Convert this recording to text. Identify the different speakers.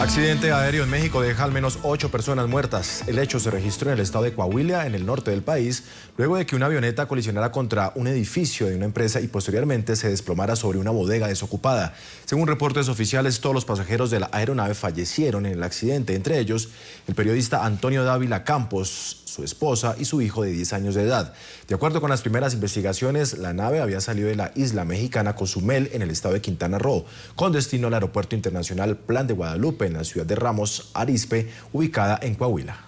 Speaker 1: Accidente aéreo en México deja al menos ocho personas muertas. El hecho se registró en el estado de Coahuila, en el norte del país, luego de que una avioneta colisionara contra un edificio de una empresa y posteriormente se desplomara sobre una bodega desocupada. Según reportes oficiales, todos los pasajeros de la aeronave fallecieron en el accidente, entre ellos el periodista Antonio Dávila Campos, su esposa y su hijo de 10 años de edad. De acuerdo con las primeras investigaciones, la nave había salido de la isla mexicana Cozumel en el estado de Quintana Roo, con destino al Aeropuerto Internacional Plan de Guadalupe en la ciudad de Ramos, Arispe, ubicada en Coahuila.